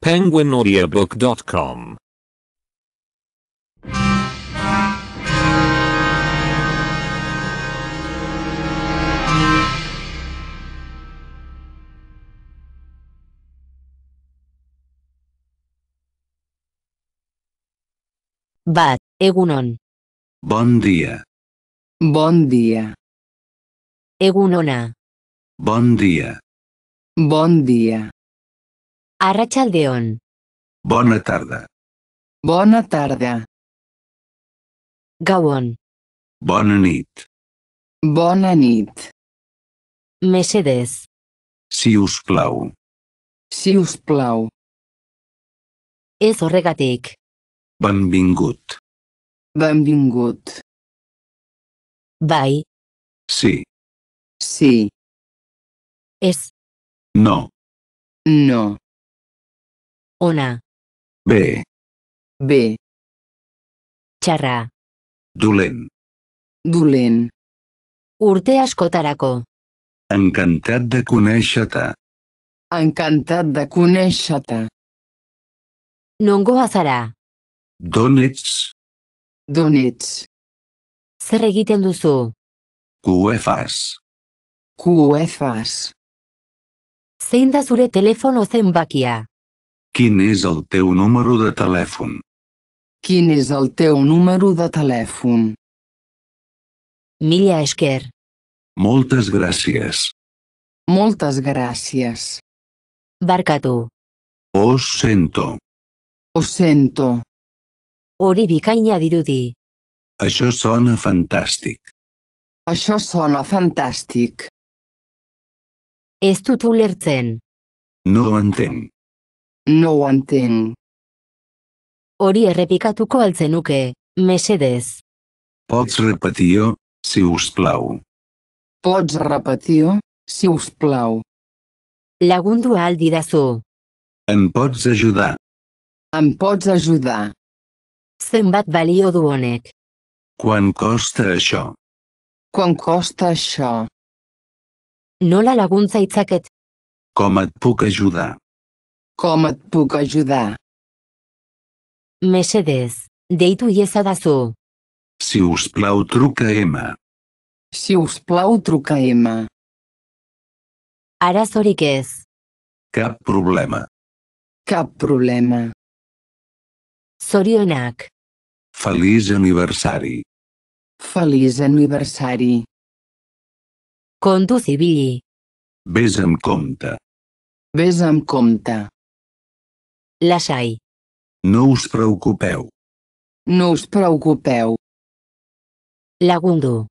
penguinaudiobook.com Bat, egunon. Bon dia. Bon dia. Egunona. Bon dia. Bon dia. Arratxaldeon. Bona tarda. Bona tarda. Gauon. Bona nit. Bona nit. Mesedez. Si us plau. Si us plau. És horregatic. Benvingut. Benvingut. Bai. Sí. Sí. És. No. No. Ona. B. B. Txarra. Dulen. Dulen. Urte askotarako. Encantat de conèixer-te. Encantat de conèixer-te. Nongo azara. D'on ets? Zer egiten duzu? Kuefas. Kuefas. Zein da zure telefono zen bakia? Quin és el teu número de telèfon? Quin és el teu número de telèfon? Milla Esquer. Moltes gràcies. Moltes gràcies. Barkatu. Os sento. Os sento. Hori bikaina dirudi. Això sona fantàstic. Això sona fantàstic. Ez dut ulertzen. No ho entenc. No ho entenc. Hori errepikatuko altzenuke, mesedez. Pots repetir-ho, si us plau. Pots repetir-ho, si us plau. Lagundu aldi didazu. Em pots ajudar? Em pots ajudar? Zenbat balio du honek? Quan costa això? Quan costa això? Nola laguntza itzaket? Com et puc ajudar? Com et puc ajudar? Mesedez, deitu iezadazu. Si us plau truca M. Si us plau truca M. Arazorik és. Cap problema. Cap problema. Sorionac. Feliç aniversari. Feliç aniversari. Conto civili. Ves amb compte. Ves amb compte. Las hay. No os preocupeu. No os preocupeu. Lagundo.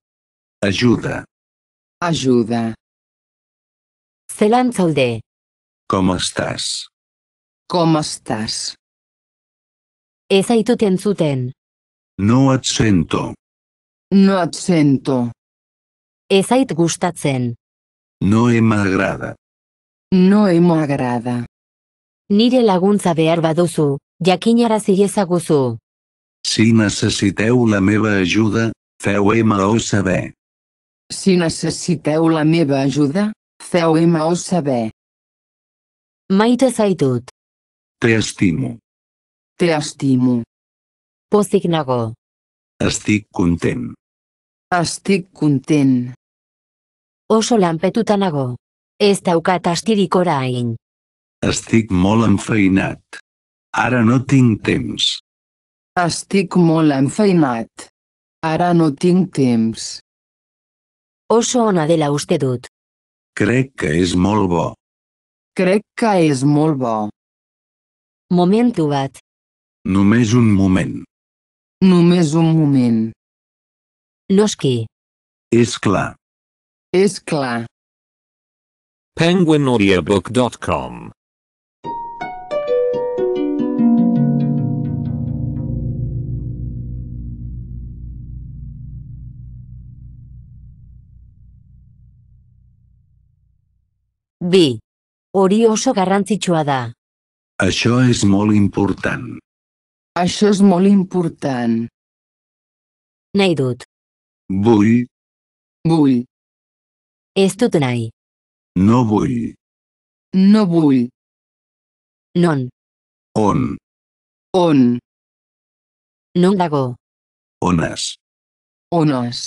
Ayuda. Ayuda. Se ¿Cómo estás? ¿Cómo estás? estás? tu tenzuten. No acento. No et Ezait gustatzen. No me agrada. No me agrada. Nire laguntza behar baduzu, jakinarazi guzu. Si necessiteu la meva ajuda, feu-me-ho saber. Si necessiteu la meva ajuda, feu-me-ho saber. Maite zaitut. Te estimo. Te estimo. Pozik nago. Estic content. Estic content. Oso lanpetuta nago. Ez daukat astirik orain. Estic molt enfeinat. Ara no tinc temps. Estic molt enfeinat. Ara no tinc temps. Oso sona de uste dut. Crec que és molt bo. Crec que és molt bo. Momentu bat. Només un moment. Només un moment. Noski. És clar. És clar. Penguinaudiobook.com Bi. Hori oso garrantzitsua da. Això és molt important. Això és molt important. Nahi dut. Vull. Vull. Ez dut nahi. No vull. No vull. Non. On. On. Non dago. Onas. Onas.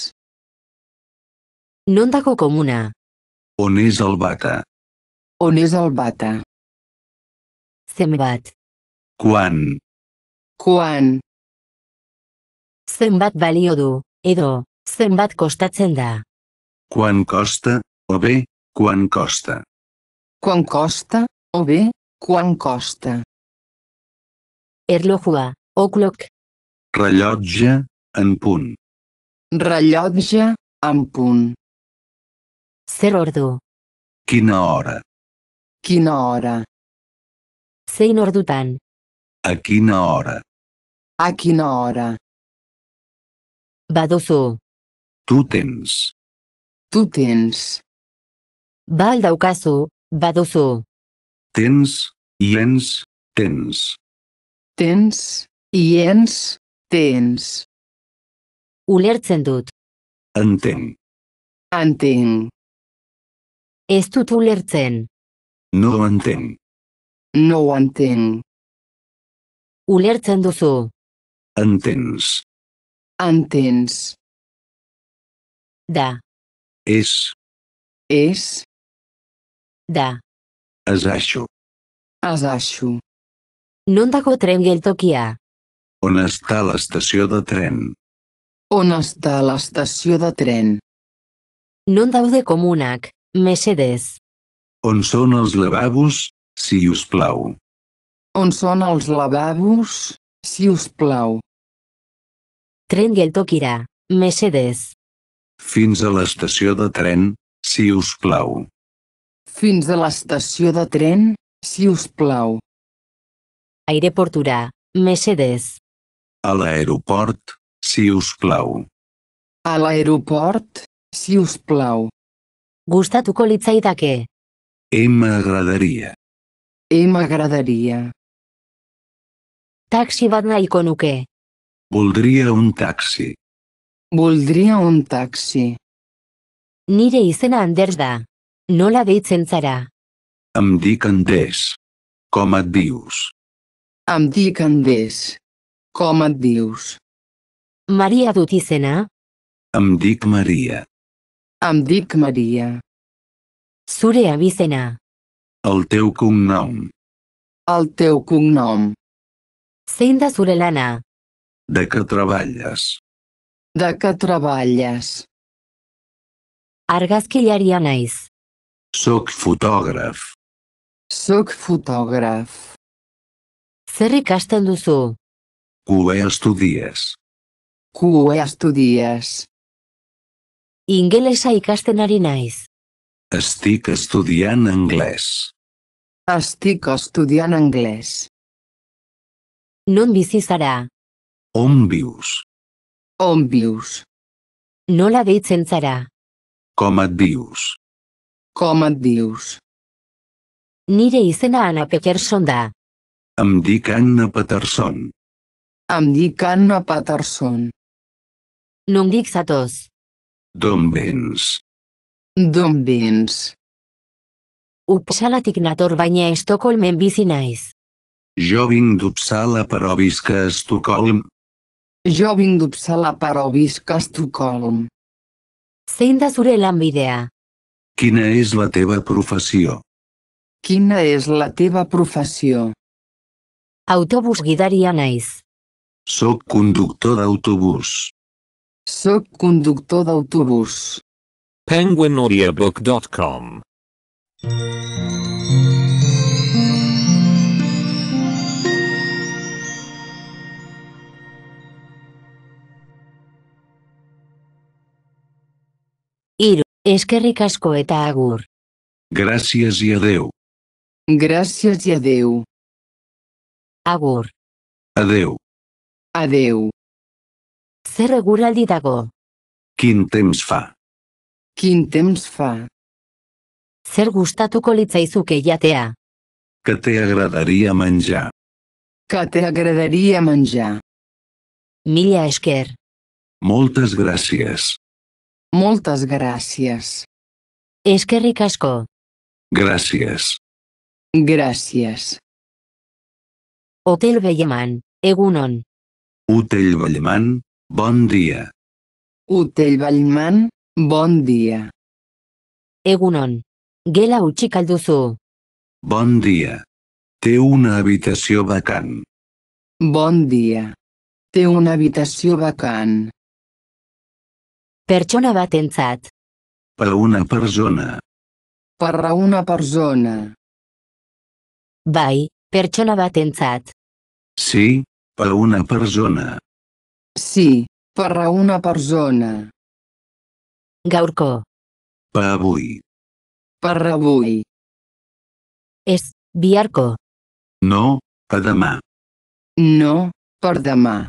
Non dago comuna. On és el bata? On és el bata? Zenbat. Quan? Quan? Zenbat valio du, edo, zenbat kostatzen da. Quan costa, o bé, quan costa. Quan costa, o bé, quan costa. Erlojua, o'clock. Rellotge, en punt. Rellotge, en punt. Zer ordu. Quina hora? Kin ora? Sei nor dutan? Akin ora. Akin ora. Badozu. Tutens. Tutens. Bal daukazu badozo. Tens i tens. Tens i tens. Ulertzen dut. Anten. Anten. Ez dut ulertzen. No ho entenc. No ho entenc. Ulertzen duzu. Entens. Entens. Da. És. És. Da. Es Ezaixo. Non dago tren geltokia. On està l'estació de tren? On està l'estació de tren? Non daude komunak, mesedez. On són els lavabos, si us plau? On són els lavabos, si us plau? Tren Tokira, Mercedes. Fins a l'estació de tren, si us plau. Fins a l'estació de tren, si us plau. Aireportura, Mercedes. A l'aeroport, si us plau. A l'aeroport, si us plau. Gustatuko litzaidake. Em agradaria. Taxi va anar i con què? Voldria un taxi. Voldria un taxi. Nire izena Anders da. Nola deitzen zara? Em dic Anders. Com et dius? Em dic Anders. Com et dius? Maria dut izena? Em dic Maria. Em dic Maria. Zure abizena. El teu cognom. El teu cognom. Zein da zure lana? De què treballes? De què treballes? Argazkilaria naiz. Soc fotògraf. Soc fotògraf. Zer ikasten duzu? Kue estudies. Kue estudies. Ingelesa ikasten ari naiz. Estic estudiant anglès. Estic estudiant anglès. Non bici serà. On vius? On vius? la deitzen serà. Com et dius? Com et dius? Nire izena Anna Peterson da. Em dic Anna Peterson. Em dic Anna Peterson. dic Satos. D'on vens? D'on vens? Uppsalatik nator baina Estocolmen bizi naiz. Jo vinc d'Uppsala però visc a Estocolm. Jo vinc d'Uppsala però visc a Estocolm. Zein da zure lanbidea? Quina és la teva professió? Quina és la teva professió? Autobus guidaria naiz. Soc conductor d'autobús. Soc conductor d'autobús penguinaudiobook.com Iru, eskerrik asko eta agur. Gracias y adeu. Gracias y adeu. Agur. Adeu. Adeu. Zer eguraldi dago? Quin temps fa? Quin temps fa? Zer gustatuko litzaizuke jatea? Que agradaria menjar? Que agradaria menjar? Mila esker. Moltes gràcies. Moltes gràcies. Eskerrik asko. Gràcies. Gràcies. Hotel Belleman, egunon. Hotel Belleman, bon dia. Hotel Belleman, Bon dia. Egunon. Gela utxik alduzu. Bon dia. Té una habitació vacant. Bon dia. Té una habitació vacant. Pertsona batentzat. Per a una persona. Per a una persona. Bai, pertsona batentzat. Sí, per a una persona. Sí, per a una persona. Gaurko. Pa avui. Per avui. És, biarco. No, per demà. No, per demà.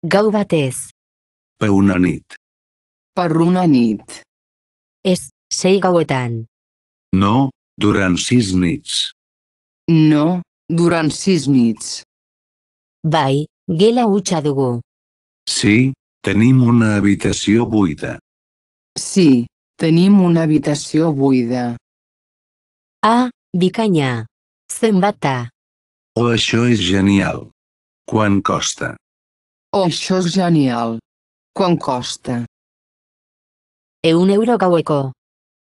Gau batez. Per una nit. Per una nit. És, sei gauetan. No, durant sis nits. No, durant sis nits. Bai, gela hutsa dugu. Sí, Tenim una habitació buida. Sí, tenim una habitació buida. Ah, bikaina. va ta. Oh, això és genial. Quan costa? Oh, això és genial. Quan costa? un euro gaueco.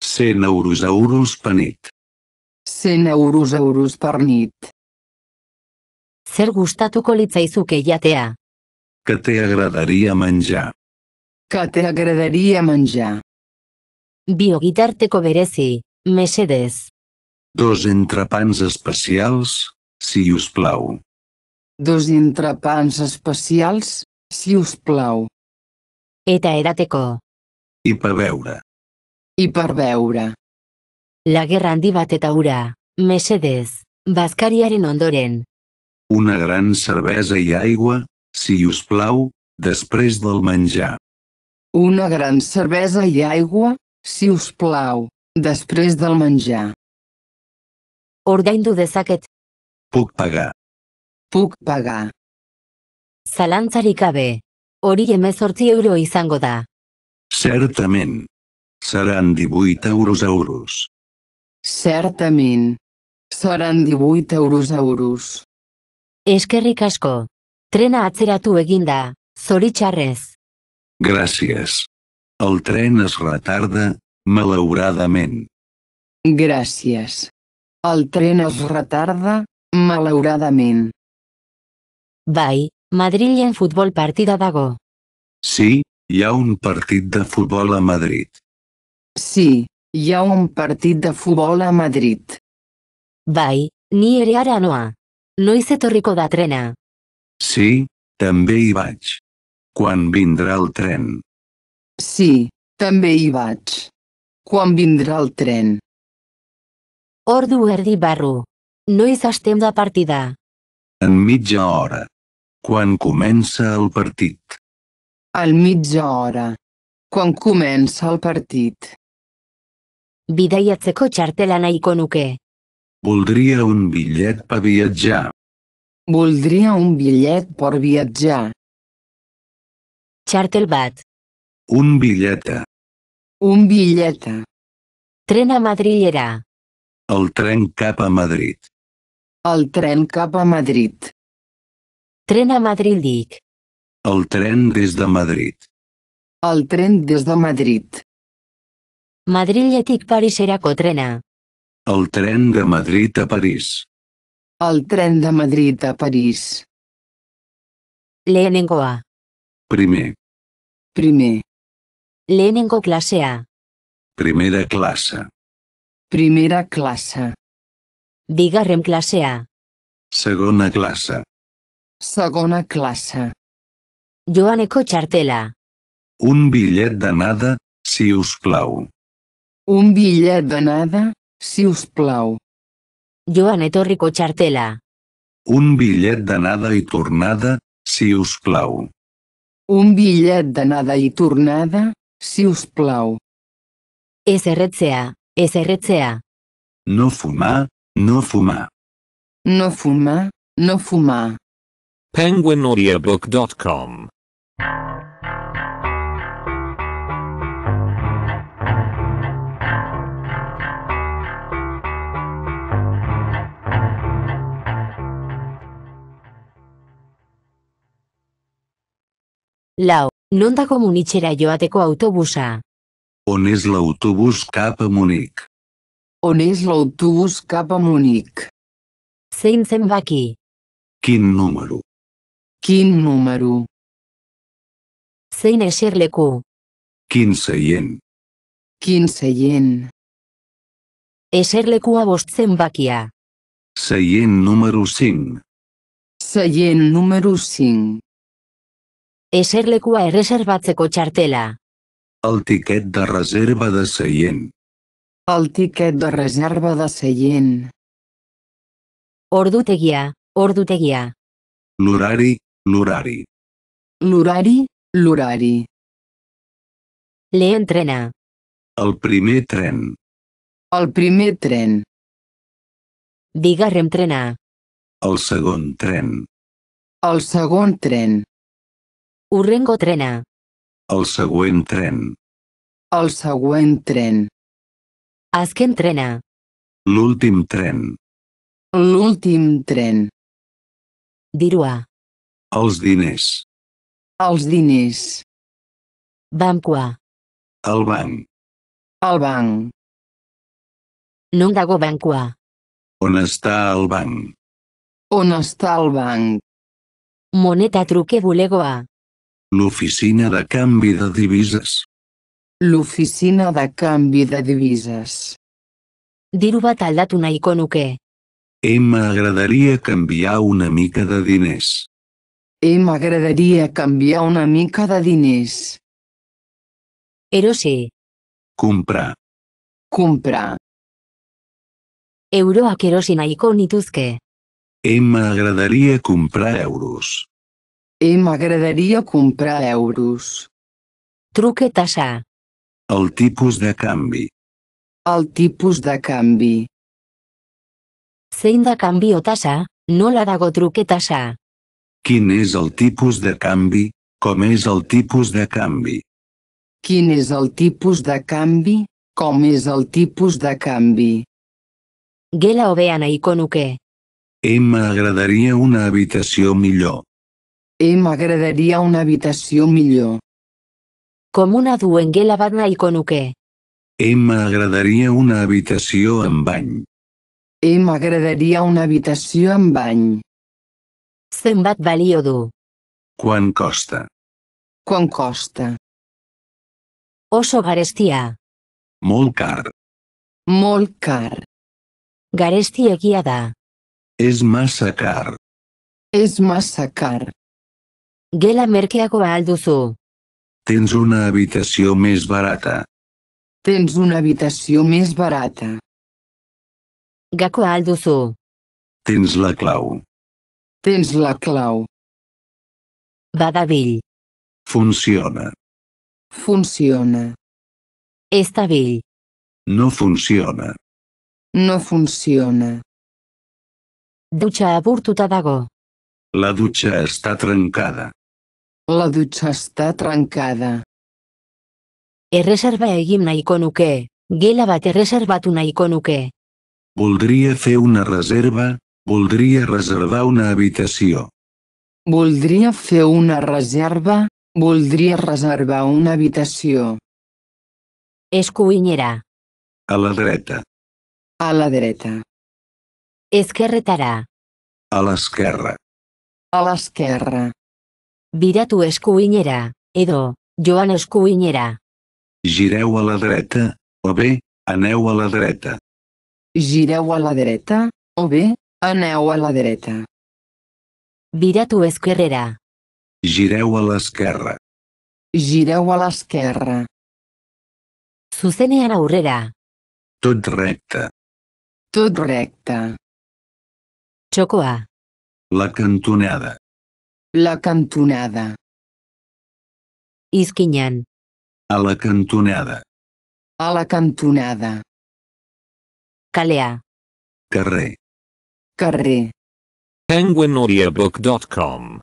100 euros euros per nit. 100 euros euros per nit. Zer gustatuko litzaizuke jatea? Que te agradaria menjar. Que te agradaria menjar. Biogitarteko berezi, mesedez. Dos entrepans especials, si us plau. Dos entrepans especials, si us plau. Eta edateko. I per veure. I per veure. La guerra handi bat eta ura, mesedez, bazkariaren ondoren. Una gran cervesa i aigua, si us plau, després del menjar. Una gran cervesa i aigua, si us plau, després del menjar. Ordaindu dezaket. Puc pagar. Puc pagar. Zalantzarik gabe. Hori emezortzi euro izango da. Certament. Seran 18 euros euros. Certament. Seran 18 euros euros. Eskerrik asko. Trena atzeratu eginda, zori zoritxarrez. Gràcies. El tren es retarda, malauradament. Gràcies. El tren es retarda, malauradament. Bai, en futbol partida dago. Sí, hi ha un partit de futbol a Madrid. Sí, hi ha un partit de futbol a Madrid. Bai, ni ere ara noa. Noiz etorriko da trena. Sí, també hi vaig. Quan vindrà el tren? Sí, també hi vaig. Quan vindrà el tren? Ordu erdi barru. Noiz estem de partida. En mitja hora. Quan comença el partit? Al mitja hora. Quan comença el partit? Bidaiatzeko txartela nahiko nuke. Voldria un bitllet per viatjar. Voldria un bitllet per viatjar. bat. Un bitlleta. Un bitllet. Tren a era. El tren cap a Madrid. El tren cap a Madrid. Tren a dic. El tren des de Madrid. El tren des de Madrid. Madrid París era cotrena. El tren de Madrid a París. El tren de Madrid a París. A. Primer. Primer. Lehenengo A. Primera classe. Primera classe. klasa. classe A. Segona classe. Segona Joan Joaneko txartela. Un bitllet d'anada, si us plau. Un bitllet d'anada, si us plau. Yo Ricochartela. Un billet d'anada y tornada, si us plau. Un billet d'anada y tornada, si us plau. SRCA, SRCA. No fuma. no fuma. No fuma. no fuma. penguinaudiobook.com Lau, non dago munitxera joateko autobusa? On ez l'autobus kap a munik. On ez l'autobus kap a munik. Zein zen baki? Kin número? Kin número? Zein eserleku? Kin zeien. Kin zeien. Eserleku abost zen bakia. Zeien número 5? Zeien número 5? eserlekua erreserbatzeko txartela. El tiquet de reserva de seient. El tiquet de reserva de seient. Ordutegia, ordutegia. L'horari, l'horari. L'horari, l'horari. Lehen trena. El primer tren. El primer tren. Digarrem trena. El segon tren. El segon tren. Urrengo trena. El següent tren. El següent tren. Azken trena. L'últim tren. L'últim tren. Dirua. Els diners. Els diners. Bancua. El banc. El banc. Non dago bankoa. On està el banc? On està el banc? Moneta truque bulegoa. L'oficina de canvi de divises. L'oficina de canvi de divises. Dir-ho va tallat una icono que... agradaria canviar una mica de diners. agradaria canviar una mica de diners. sí. Comprar. Comprar. Euroak erosi nahiko Em agradaria comprar euros. I m'agradaria comprar euros. Truque tassà. El tipus de canvi. El tipus de canvi. Zein o tassà, tasa, la dago truque tasa? Quin és el tipus de canvi? Com és el tipus de canvi? Quin és el tipus de canvi? Com és el tipus de canvi? Gela hobea nahiko nuke. M'agradaria una habitació millor. E m'agradaria una habitació millor. Com una duenguela badna i conuque. E m'agradaria una habitació amb bany. E m'agradaria una habitació amb bany. Zenbat valio du? Quan costa? Quan costa? Oso garestia. Molt car. Molt car. Garestia guiada. da. És massa car. És massa car. Gela merkeago alduzu. Tens una habitació més barata. Tens una habitació més barata. Gako alduzu. Tens la clau. Tens la clau. Badabil. Funciona. Funciona. vell. No funciona. No funciona. Dutxa aburtuta dago. La dutxa està trencada. La dutxa està trencada. Erreserba egin nahiko nuke, gela bat erreserbatu nahiko nuke. Voldria fer una reserva, voldria reservar una habitació. Voldria fer una reserva, voldria reservar una habitació. És cuinyera. A la dreta. A la dreta. Esquerretara. A l'esquerra. A l'esquerra. Biratu eskuinera, edo, joan eskuinera. Gireu a la dreta, o bé, aneu a la dreta. Gireu a la dreta, o bé, aneu a la dreta. Biratu esquerrera. Gireu a l'esquerra. Gireu a l'esquerra. Zuzenean aurrera. Tot recte. Tot recte. Txokoa. La cantonada. La cantonada. Isquinyan. A la cantonada. A la cantonada. Calea. Carrer. Carrer. PenguinAudiobook.com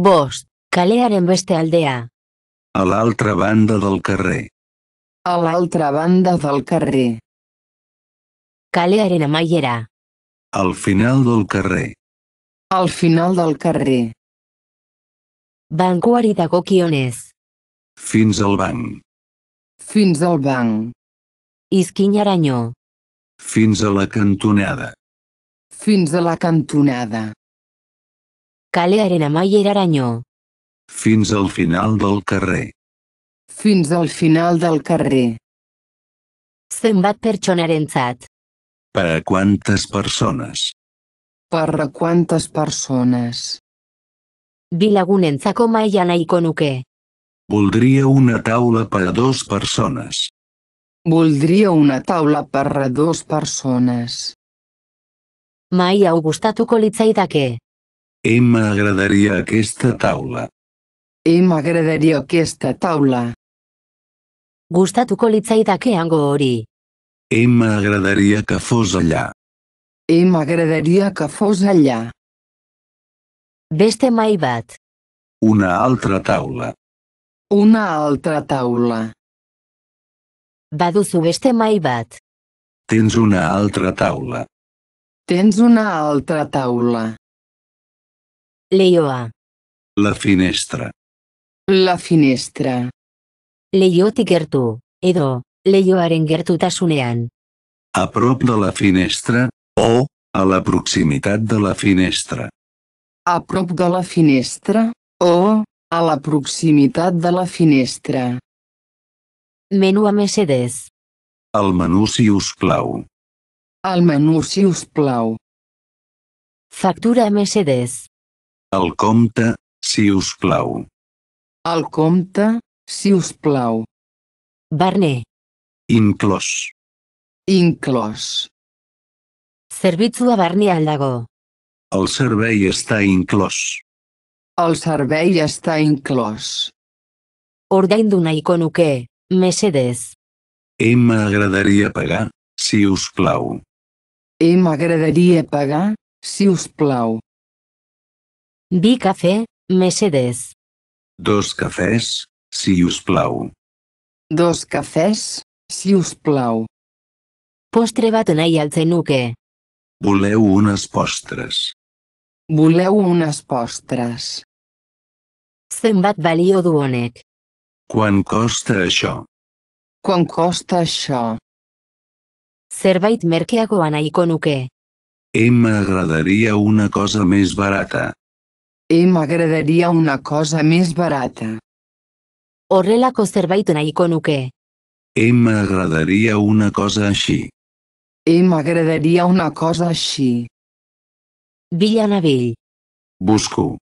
Bost, en beste aldea. A l'altra banda del carrer. A l'altra banda del carrer. Kalearen amaiera. Al final del carrer. Al final del carrer. Bankuari dagokionez. Fins al banc. Fins al banc. Izkinaraino. Fins a la cantonada. Fins a la cantonada. Arena Mayer Aranyó. Fins al final del carrer. Fins al final del carrer. Zenbat pertsonarentzat. Per a quantes persones? Per a quantes persones? Bilagunentzako maila nahiko nuke. Voldria una taula per a dos persones. Voldria una taula per a dos persones. Maia gustatuko litzaidake. Eh, m'agradaria aquesta taula. Eh, m'agradaria aquesta taula. Gustatuko litzaidake hango hori. Eh, m'agradaria que fos allà. M'agradaria que fos allà. Beste mai bat. Una altra taula. Una altra taula. Baduzu beste mai bat. Tens una altra taula. Tens una altra taula. Leioa. La finestra. La finestra. Leiotik gertu, edo, leioaren gertutasunean. A prop de la finestra, o, a la proximitat de la finestra. A prop de la finestra, o, a la proximitat de la finestra. Menú a mesedes. El menú si us plau. El menú si us plau. Factura a mesedes. El compte, si us plau. El compte, si us plau. Barner. Inclòs. Inclòs. Zerbitzua al dago. El servei està inclòs. El servei està inclòs. Ordaindu nahiko que, mesedez. Em eh, agradaria pagar, si us plau. Em eh, agradaria pagar, si us plau. Vi cafè, Mercedes. Dos cafès, si us plau. Dos cafès, si us plau. Postre batonai al zenuque. Voleu unes postres. Voleu unes postres. Zenbat balio du honek? Quan costa això? Quan costa això? Zerbait merkeagoan aiko nuke. Em m'agradaria una cosa més barata. E m'agradaria una cosa més barata. Horrelako zerbait nahiko nuke. E m'agradaria una cosa així. E m'agradaria una cosa així. Bila Busco.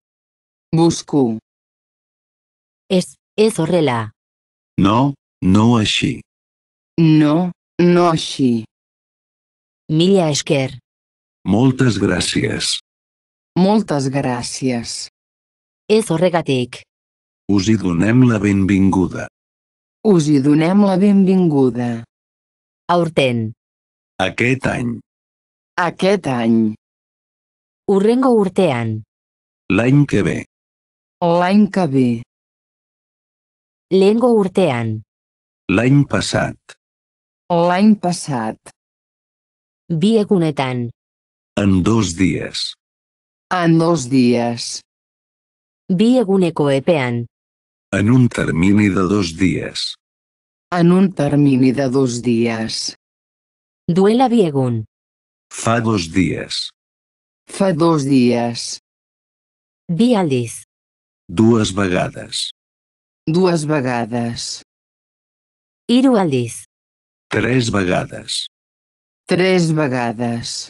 Busco. És, és horrela. No, no així. No, no així. Milla esker. Moltes gràcies. Moltes gràcies. Ez horregatik. Us hi donem la benvinguda. Us hi donem la benvinguda. Aurten. Aquest any. Aquest any. Urrengo urtean. L'any que ve. L'any que ve. Lengo urtean. L'any passat. L'any passat. Bi egunetan. En dos dies. An dos días vi En un termini de dos días En un termini de dos días Duela viegun. Fa dos días Fa dos días Bialis. Dues vagadas Dues vagadas Iru Tres vagadas Tres vagadas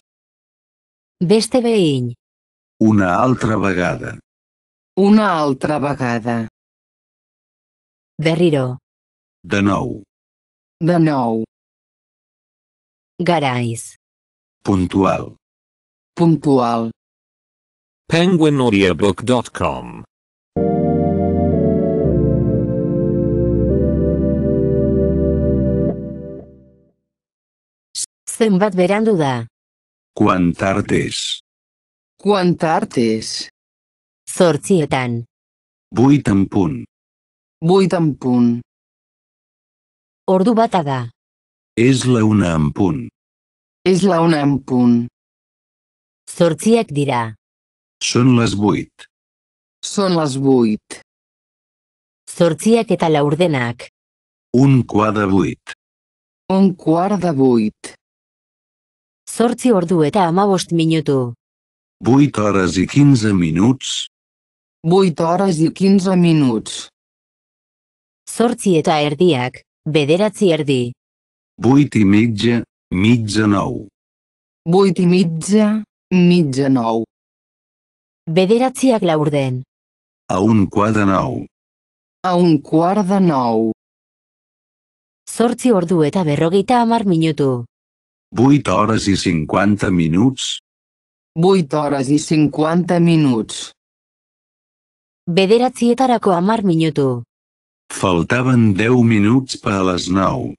veste vein Una altra vegada. Una altra vegada. Berriro. De nou. De nou. Garais. Puntual. Puntual. PenguinAudiobook.com Zenbat berandu da? Quan tard és? Kuan artez? Zortzietan. Buit hanpun. Buitanpun. Ordu bata da. Ez launaanpun. Ez la onanpun. Zortziak dira. Son las buit. Son las buit. Zortziak eta laurdenak. Un koa da buit. Un kuar da buit. Zortzi ordu eta hamabost minutu. 8 hores i 15 minuts. 8 hores i 15 minuts. Zortzi eta erdiak, bederatzi erdi. 8 i mitja, mitja nou. 8 i mitja, mitja nou. Bederatziak laurden. A un quart de nou. A un quart de nou. Zortzi ordu eta berrogeita amar minutu. 8 hores i 50 minuts. 8 hores i 50 minuts. Bederatzietarako amar minutu. Faltaven 10 minuts per a les 9.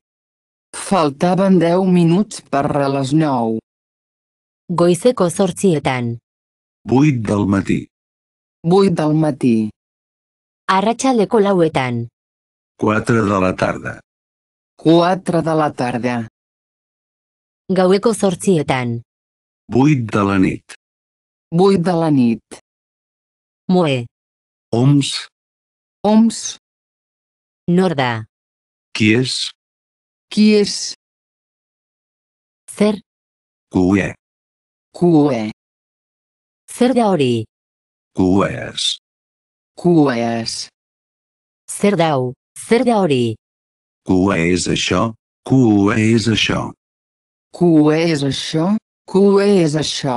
Faltaven 10 minuts per a les 9. Goizeko sortzietan. 8 del matí. 8 del matí. Arratxaleko lauetan. 4 de la tarda. 4 de la tarda. Gaueko sortzietan. Vuit de la nit. Vuit de la nit. Moe. Oms. Oms. Norda. Qui és? Qui és? Zer. Cue. Cue. Zer da Cues. Cues. Kues. Zer dau, zer da Cue és això, cue és això. Cue és això? Què és això?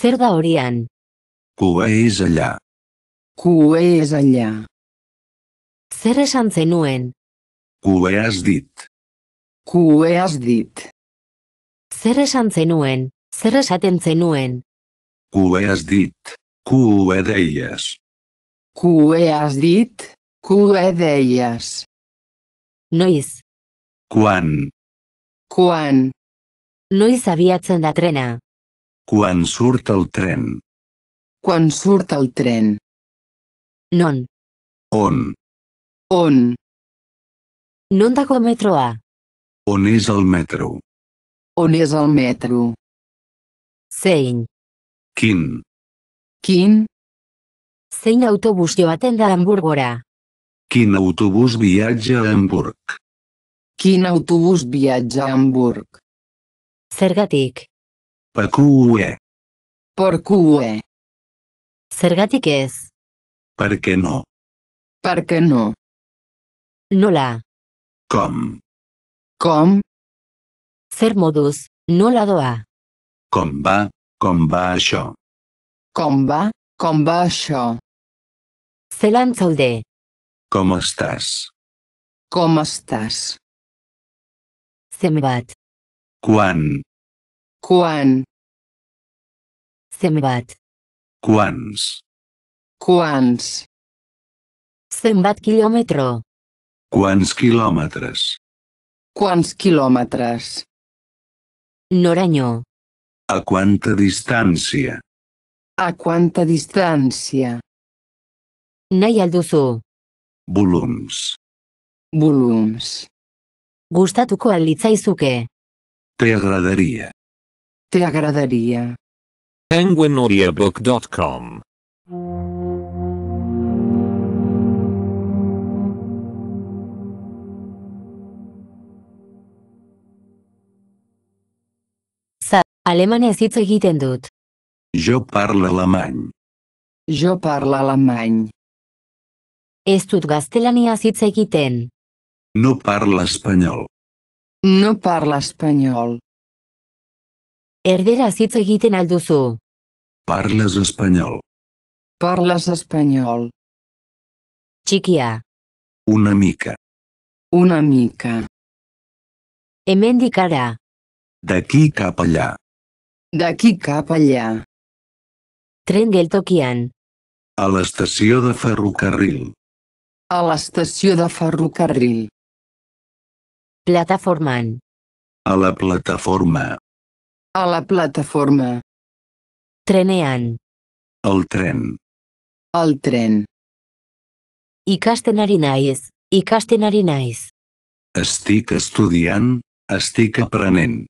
Zer da horian? Què és allà? Què és allà? Zer esan zenuen? Què has dit? Què has dit? Zer esan zenuen? Zer esaten zenuen? Què has dit? Què deies? Què has dit? Què deies? Noiz. Quan? Quan? Noiz abiatzen da trena. Quan surt el tren. Quan surt el tren. Non. On. On. Non dago metroa. On és el metro? On és el metro? Zein. Quin? Quin? Zein autobús joaten da Hamburgora? Quin autobús viatja a Hamburg? Quin autobús viatja a Hamburg? E. E. por qué Sergátic es ez. qué no. qué no. Nola. Com. Com. MODUS, NO nola doa. con va, com va això. yo. va, com va això. cómo estás estás estás estás SE Quan. Quan. Sembat. Quants. Quants. Sembat quilòmetre. Quants quilòmetres. Quants quilòmetres. Noranyo. A quanta distància. A quanta distància. al alduzu. Volums. Volums. Gustatuko al litzaizuke. Te T'agradaria. T'agradaria. PenguinAudiobook.com Alemanez hitz egiten dut. Jo parla alemany. Jo parla alemany. Ez dut gaztelania hitz egiten. No parla espanyol. No parla espanyol. Erderaz hitz egiten alduzu. Parles espanyol. Parles espanyol. Txikia. Una mica. Una mica. Hemen dikara. D'aquí cap allà. D'aquí cap allà. Tren geltokian. A l'estació de ferrocarril. A l'estació de ferrocarril. Plataforma. A la plataforma. A la plataforma. Trenean. El tren. El tren. Ikasten ari naiz, ikasten ari naiz. Estic estudiant, estic aprenent.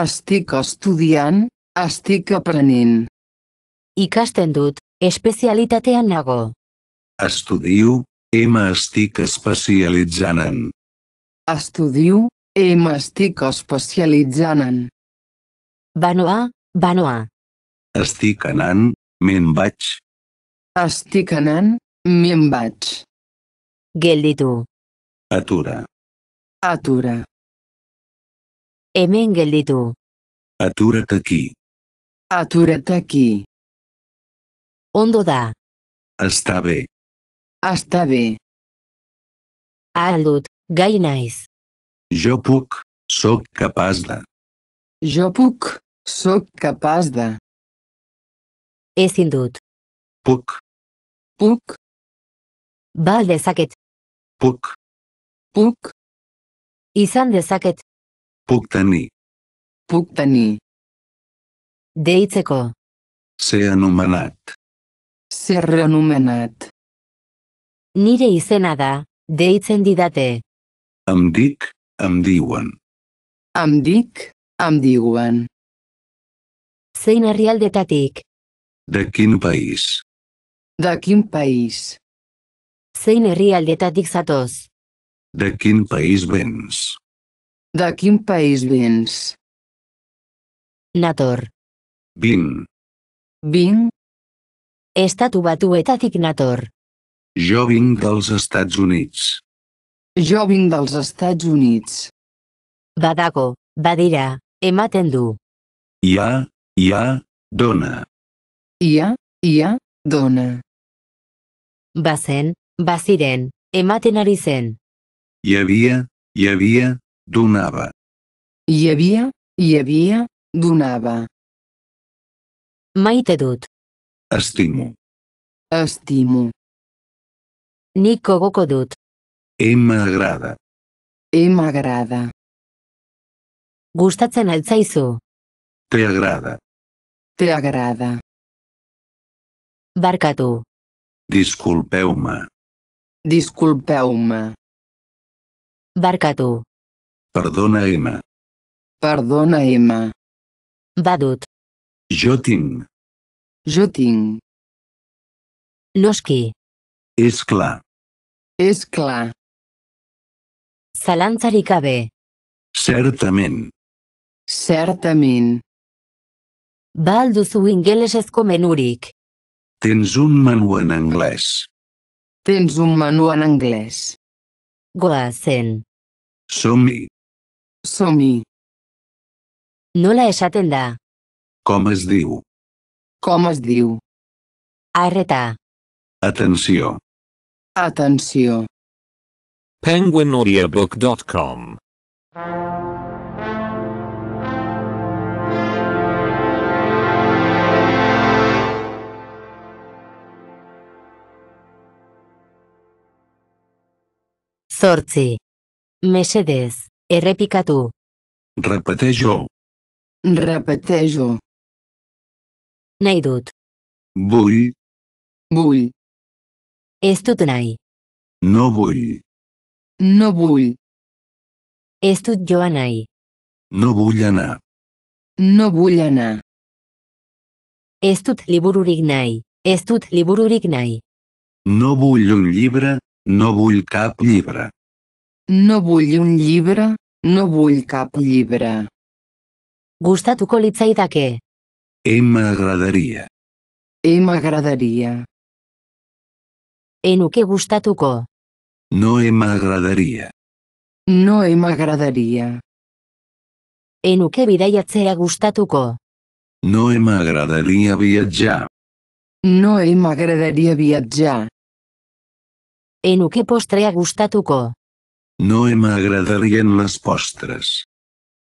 Estic estudiant, estic aprenent. Ikasten dut, espezialitatean nago. Estudio, em estic especialitzant en. Estudio, e m'estic especialitzant en. banoa. Benoà. Estic me'n vaig. Estic anant, me'n vaig. Gelditu. Atura. Atura. Hemen gelditu. Atura't aquí. Atura't aquí. Ondo da. Està bé. Està bé. aldut. Gai naiz. Jo puc, sóc capaç de. Jo puc, sóc capaç de. És indud. Puc. Puc. Vales dezaket. Puc. Puc. Izan dezaket. Puc tenir. Puc tenir. Deitzeko. Se hanomenat. Se hanomenat. Nire izena da, deitzen didate. Em dic, em diuen. Em dic, em diuen. Zein herrialdetatik? De quin país? De quin país? Zein herrialdetatik zatoz? De quin país vens? De quin país vens? Nator. Bin. Bin? Estatu batuetatik nator. Jo vinc dels Estats Units. Jo vinc dels Estats Units. Badago, va dir a Ia, ia, dona. Ia, ia, dona. Bazen, baziren, ematen ari zen. Hi havia, hi havia, donava. Hi havia, hi havia, donava. Maite dut. Estimo. Estimo. Nik gogoko dut. Eh, agrada. Emagrada. Eh, agrada. Gustatzen altzaizu. Te agrada. Te agrada. Barkatu. Disculpeu-me. Disculpeu-me. Barkatu. Perdona Emma. Perdona Emma. Badut. Jo tinc. Jo tinc. Noski. És clar. És clar. Zalantzarik gabe. Certament. Certament. Ba alduzu ingelesezko menurik. Tens un menú en anglès. Tens un menú en anglès. Goazen. Som-hi. Som-hi. Nola esaten da? Com es diu? Com es diu? Arreta. Atenció. Atenció. penguinaudiobook.com Zortzi. Mesedez, errepikatu. Repete Repeteixo. Nahi dut. Vull. Vull. Ez dut nahi. No vull. No vull. tot jo anar-hi. No vull anar. No vull anar. Ez dut libururik nai. ez dut libururik nai. No vull un llibre, no vull cap llibre. No vull un llibre, no vull cap llibre. Gustatuko litzaidake. Em agradaria. Em gusta tu e e e gustatuko. No em m'agradaria. No em m'agradaria. Enuke bidaiatzea gustatuko. No em m'agradaria viatjar. No em m'agradaria viatjar. Enuke postrea gustatuko. No em en les postres.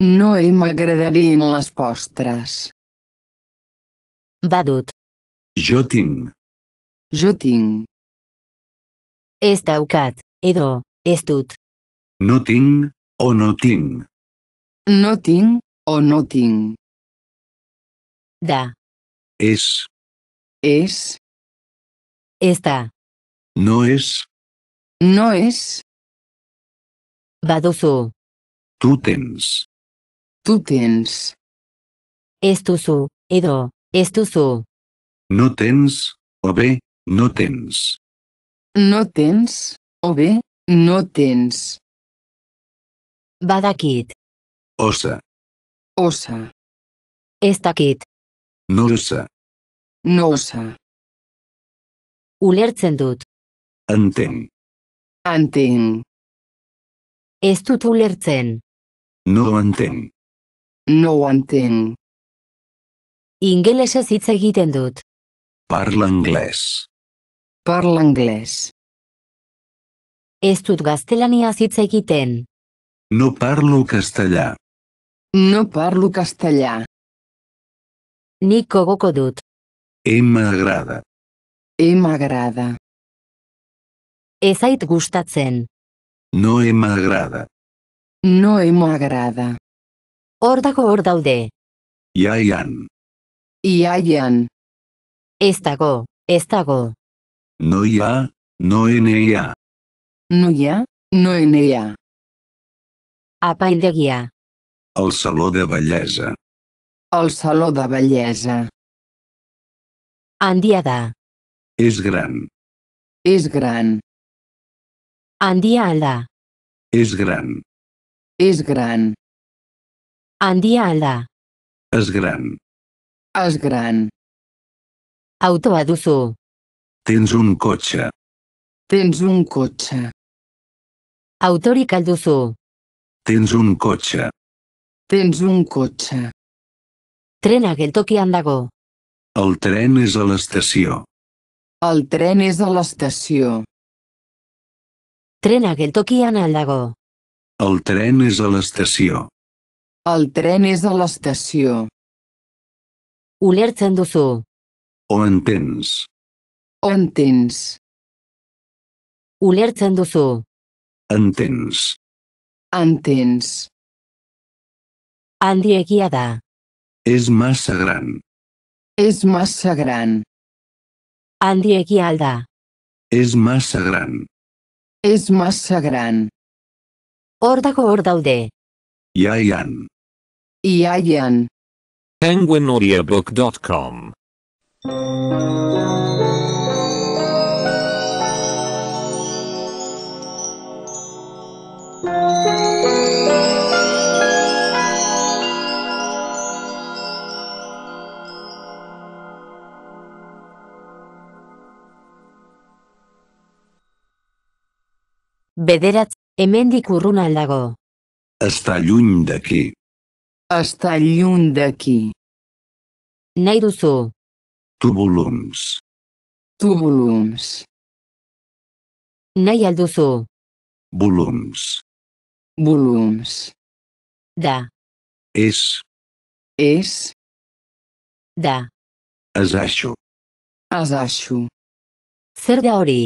No em en les postres. Badut. Jo tinc. Jo tinc. ukat Edo, estut. Nothing, o nothing. Nothing, o nothing. Da. Es. Es. Esta. No es. No es. Baduzu. Tutens. Tutens. Estuzu, Edo, estuzu. Notens, no tens. No tens? o bé, no tens. Badakit. Osa. Osa. Estakit. No osa. No osa. Ulertzen dut. Anten. Anten. Ez dut ulertzen. No anten. No anten. Ingelesez hitz egiten dut. Parla inglés. Parla anglès. Ez dut gaztelania hitz egiten. No parlo castellà. No parlo castellà. Nik gogoko dut. Em agrada. Em agrada. Ez ait gustatzen. No em agrada. No em agrada. Hor dago hor daude. Iaian. Iaian. Ez dago, ez dago. No hi ha, no n'hi ha. No hi ha, no n'hi ha. guia. El saló de bellesa. El saló de bellesa. Andiada. da. És gran. És gran. Andiada. És gran. És gran. Andiada. És gran. És gran. Autoa tens un cotxe. Tens un cotxe. i calduzó. Tens un cotxe. Tens un cotxe. Trena geltokian Andago. El tren és a l'estació. El tren és a l'estació. Trena geltokian Andago. El tren és a l'estació. El tren és a l'estació. Ulertzen duzu. O entens. Antins Ulertzen duzu. Entens. Entens. Handiegia da. Es más gran. Es masa gran. Handiegia alda. Es más gran. Es masa gran. Hor dago Yayan. Yayan. Iaian. Iaian. Bederatz, hemendik urrun aldago. Està lluny d'aquí. Està lluny d'aquí. Nahi duzu. Tubulums. Tubulums. Nahi alduzu. Volums. Volums. Da. És. És. Da. Asaixo. Asaixo. Zer da hori?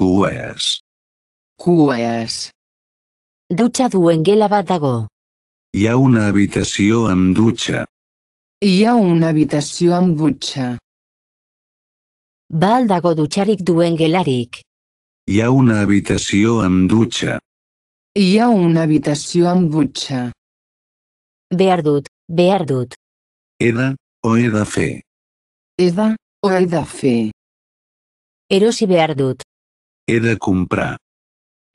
Kueaz. Kueas. Dutxa duen gela bat dago. Ia una habitazio amb dutxa. Ia una habitazio amb dutxa. Baldago dutxarik duen gelarik. Ia una habitazio amb dutxa. Ia una habitazio dutxa. Behar dut, behar dut. Eda, o he de Eda, o he fe. Erosi behar dut. Eda de comprar.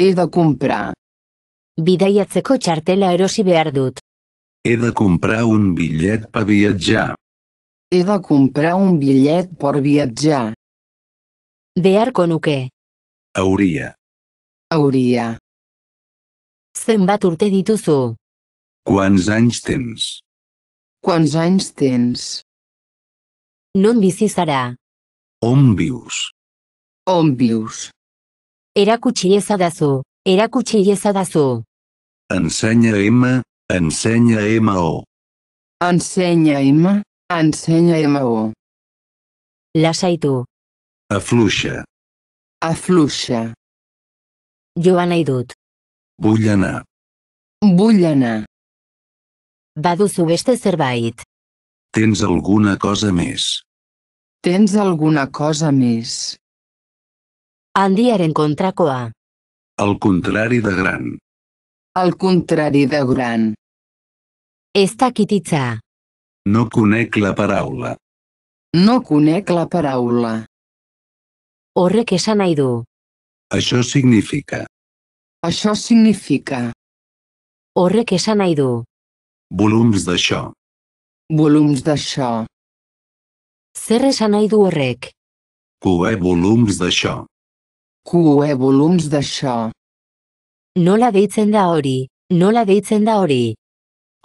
He de comprar. Bidaiatzeko txartela erosi behar dut. He de comprar un bitllet per viatjar. He de comprar un bitllet per viatjar. Beharko nuke. Hauria. Hauria. Zenbat urte dituzu? Quants anys tens? Quants anys tens? Non bizi zara? On vius? On vius? Erakutsi ezadazu, erakutsi ezadazu. Ensenya M, ensenya MO. Ensenya M, ensenya MO. Lasaitu. Afluixa. Afluixa. Joan nahi dut. Vull anar. Vull anar. Baduzu beste zerbait. Tens alguna cosa més? Tens alguna cosa més? Handiaren kontrakoa. Al contrari de gran. Al contrari de gran. Esta kititza. No conec la paraula. No conec la paraula. Horrek esan nahi du. Això significa. Això significa. Horrek esan nahi du. Volums d'això. Volums d'això. Zer esan nahi du horrek? Coe volums d'això. Kue volums d'això. Nola deitzen da hori, nola deitzen da hori.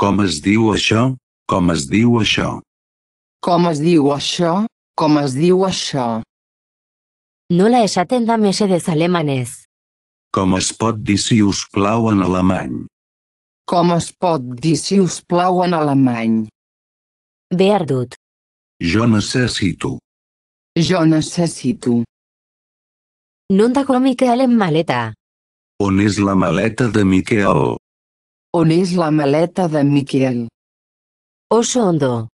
Com es diu això, com es diu això. Com es diu això, com es diu això. Nola esaten da de salemanes. Com es pot dir si us plau en alemany? Com es pot dir si us plau en alemany? Behar dut. Jo necessito. Jo necessito. Non Miquel en maleta. On és la maleta de Miquel? On és la maleta de Miquel? Oso ondo.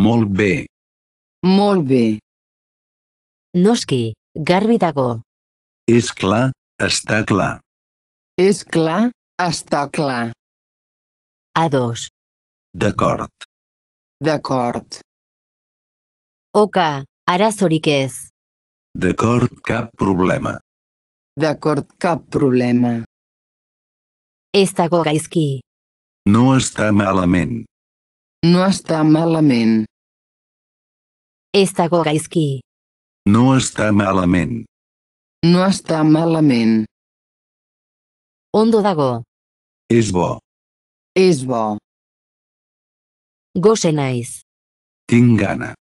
Molt bé. Molt bé. Noski, garbi dago. És clar, està clar. És clar, està clar. A2. D'acord. D'acord. Oka, ara ez. D'acord, cap problema. D'acord, cap problema. Està gogaiski. No està malament. No està malament. Està gogaiski. No està malament. No està malament. Ondo dago. És bo. És bo. Goxe naiz. Tinc gana.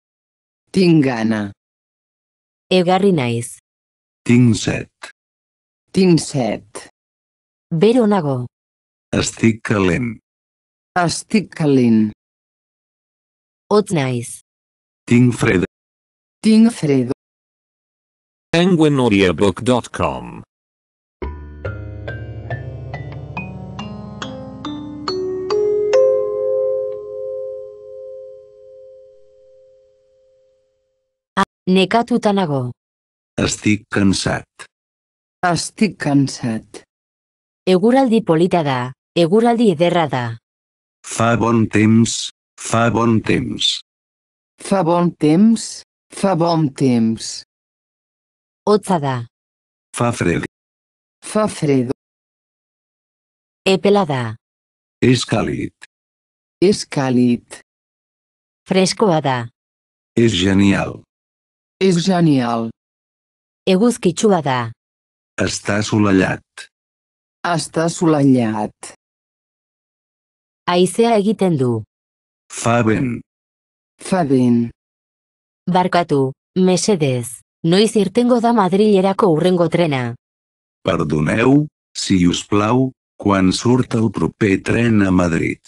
Tinc gana. Egarri naiz. Tinc set. Tinc set. Bero nago. Estic calent. Estic calent. Ots naiz. Tinc fred. Tinc fred. Penguinaudiobook.com Nekatu nago. Estic cansat. Estic cansat. Eguraldi polita da, eguraldi ederra da. Fa bon temps, fa bon temps. Fa bon temps, fa bon temps. Hotza da. Fa fred. Fa fred. Epela da. És càlid. És càlid. Frescoa da. És genial. És genial. Eguzkitsua da. Està assolellat. Està assolellat. Aizea egiten du. Fa ben. Fa ben. Barkatu, mesedez, noiz irtengo da Madrilerako urrengo trena. Perdoneu, si us plau, quan surt el proper tren a Madrid.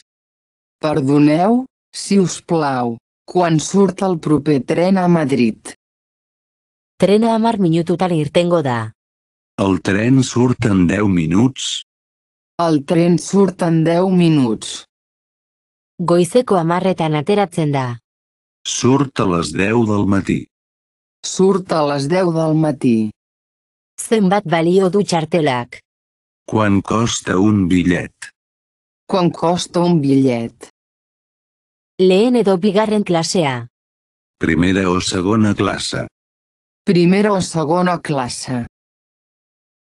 Perdoneu, si us plau, quan surt el proper tren a Madrid. Trena hamar minututan irtengo da. El tren surt en 10 minuts. El tren surt en 10 minuts. Goizeko amarretan ateratzen da. Surt a les 10 del matí. Surt a les 10 del matí. Zenbat balio du txartelak. Quan costa un bitllet. Quan costa un bitllet. Lehen edo bigarren klasea. Primera o segona classe. Primera o segona classe.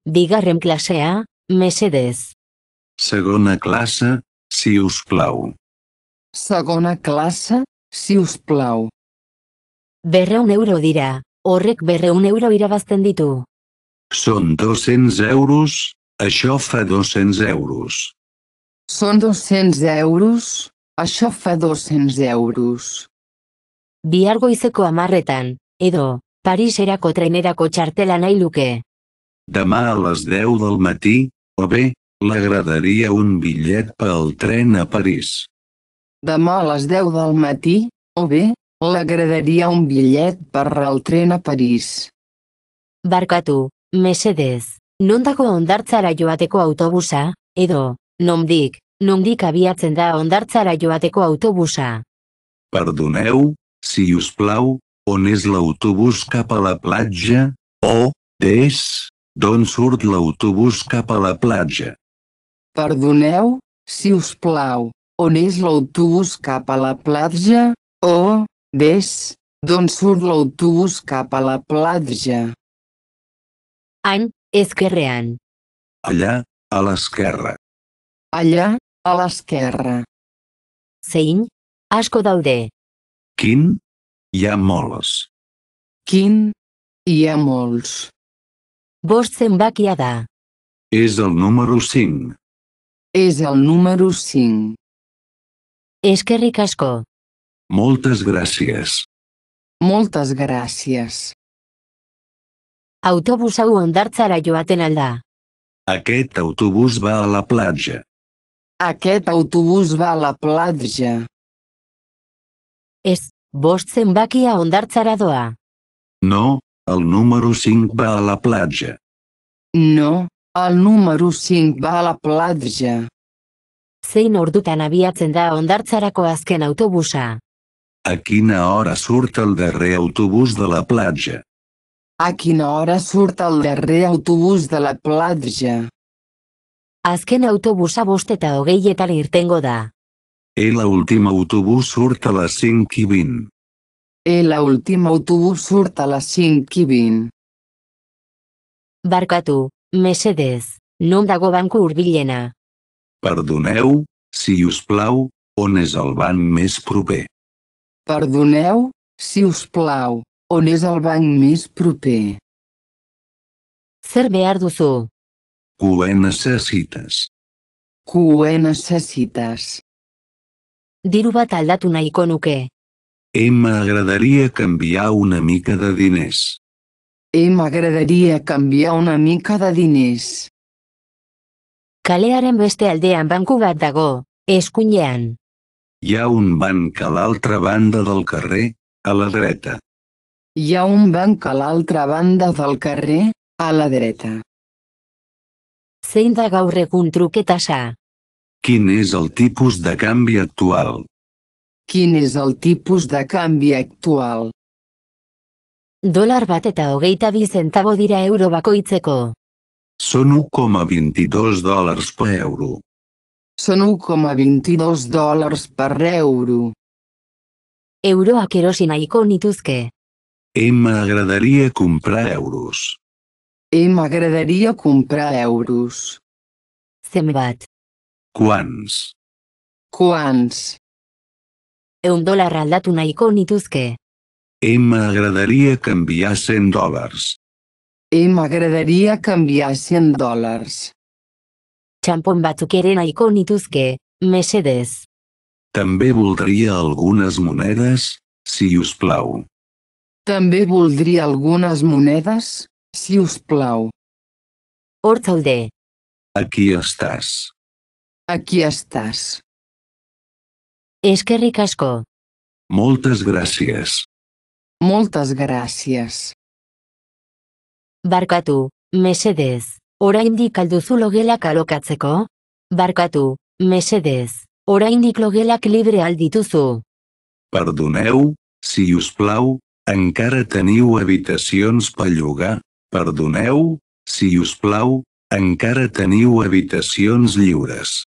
Digue'm classe A, Mercedes. Segona classe, si us plau. Segona classe, si us plau. un euro dira, horrek un euro irabazten ditu. Són 200 euros, això fa 200 euros. Són 200 euros, això fa 200 euros. Bihar goizeko amarretan, edo, era trenerako txartela nahi luke. Demà a les 10 del matí, o bé, l'agradaria un bitllet pel tren a París. Demà a les 10 del matí, o bé, l'agradaria un bitllet per al tren a París. Barkatu, mesedez, non dago ondartzara joateko autobusa, edo, nondik, dic abiatzen da ondartzara joateko autobusa. Perdoneu, si us plau, on és l'autobús cap a la platja? O, des, d'on surt l'autobús cap a la platja? Perdoneu, si us plau, on és l'autobús cap a la platja? O, des, d'on surt l'autobús cap a la platja? Any, esquerrean. Allà, a l'esquerra. Allà, a l'esquerra. Zein, asko daude. Quin? Hi ha molts. Quin? Hi ha molts. Vos se'n va quedar. És el número 5. És el número 5. que asko. Moltes gràcies. Moltes gràcies. Autobus hau ondartzara joaten alda. Aquest autobús va a la platja. Aquest autobús va a la platja. És Bost zenbakia ondartzara doa. No, el número 5 va a la platja. No, el número 5 va a la platja. Zein ordutan abiatzen da ondartzarako azken autobusa. A quina hora surt el darrer autobús de la platja? A quina hora surt el darrer autobús de la platja? Azken autobusa bost eta hogeietan irtengo da. El eh, últim autobús surt a les 5 i 20. El eh, últim autobús surt a les 5 i 20. Barkatu, mesedez, nondago banku hurbilena. Perdoneu, si us plau, on és el banc més proper? Perdoneu, si us plau, on és el banc més proper? Zer behar duzu? Qe necessites? Qe necessites? diru bat aldatu nahiko nuke. I eh, m'agradaria canviar una mica de diners. I eh, m'agradaria canviar una mica de diners. Kalearen beste aldean banku bat dago, eskuinean. Hi ha un banc a l'altra banda del carrer, a la dreta. Hi ha un banc a l'altra banda del carrer, a la dreta. Zein da gaur egun truketasa? Quin és el tipus de canvi actual? Quin és el tipus de canvi actual? Dólar bat eta hogeita bi centavo dira euro bakoitzeko. Són 1,22 dòlars per euro. Són 1,22 dòlars per euro. Euroak erosi nahiko nituzke. Em eh, agradaria comprar euros. Em eh, agradaria comprar euros. Zenbat? Quants? Quants? Un dòlar al dat una icon i tuzque. I m'agradaria canviar 100 dòlars. I e m'agradaria canviar 100 dòlars. Txampon batzuk eren aiko nituzke, mesedez. També voldria algunes monedes, si us plau. També voldria algunes monedes, si us plau. Hor Aquí estàs. Aquí estàs. que asko. Moltes gràcies. Moltes gràcies. Barkatu, mesedez, oraindik alduzu logelak alokatzeko? Barkatu, mesedez, oraindik logelak libre aldituzu. Perdoneu, si us plau, encara teniu habitacions per llogar? Perdoneu, si us plau, encara teniu habitacions lliures.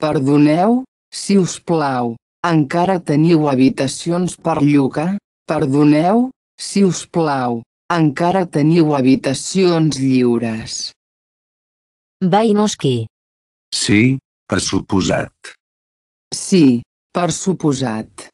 Perdoneu, si us plau, encara teniu habitacions per llogar? Perdoneu, si us plau, encara teniu habitacions lliures. Vainoski. Sí, per suposat. Sí, per suposat.